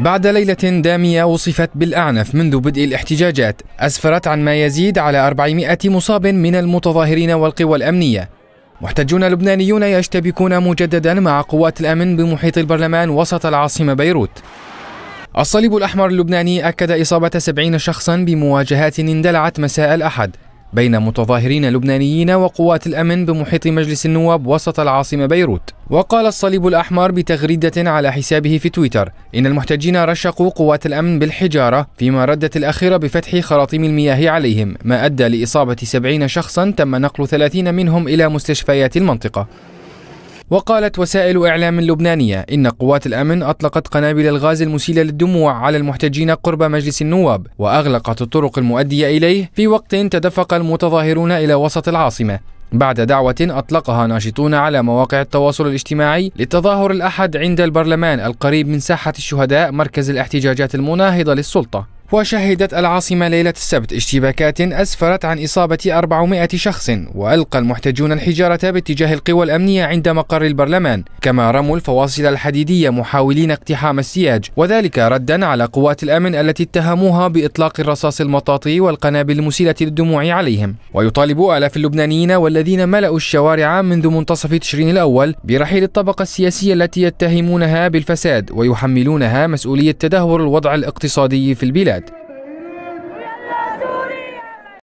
بعد ليلة دامية وصفت بالأعنف منذ بدء الاحتجاجات أسفرت عن ما يزيد على 400 مصاب من المتظاهرين والقوى الأمنية محتجون لبنانيون يشتبكون مجددا مع قوات الأمن بمحيط البرلمان وسط العاصمة بيروت الصليب الأحمر اللبناني أكد إصابة 70 شخصا بمواجهات اندلعت مساء الأحد بين متظاهرين لبنانيين وقوات الامن بمحيط مجلس النواب وسط العاصمه بيروت وقال الصليب الاحمر بتغريده على حسابه في تويتر ان المحتجين رشقوا قوات الامن بالحجاره فيما ردت الاخيره بفتح خراطيم المياه عليهم ما ادى لاصابه 70 شخصا تم نقل 30 منهم الى مستشفيات المنطقه وقالت وسائل إعلام لبنانية إن قوات الأمن أطلقت قنابل الغاز المسيلة للدموع على المحتجين قرب مجلس النواب وأغلقت الطرق المؤدية إليه في وقت تدفق المتظاهرون إلى وسط العاصمة بعد دعوة أطلقها ناشطون على مواقع التواصل الاجتماعي للتظاهر الأحد عند البرلمان القريب من ساحة الشهداء مركز الاحتجاجات المناهضة للسلطة وشهدت العاصمة ليلة السبت اشتباكات أسفرت عن إصابة 400 شخص وألقى المحتجون الحجارة باتجاه القوى الأمنية عند مقر البرلمان كما رموا الفواصل الحديدية محاولين اقتحام السياج وذلك ردا على قوات الأمن التي اتهموها بإطلاق الرصاص المطاطي والقنابل المسيلة للدموع عليهم ويطالب آلاف اللبنانيين والذين ملأوا الشوارع منذ منتصف تشرين الأول برحيل الطبقة السياسية التي يتهمونها بالفساد ويحملونها مسؤولية تدهور الوضع الاقتصادي في البلاد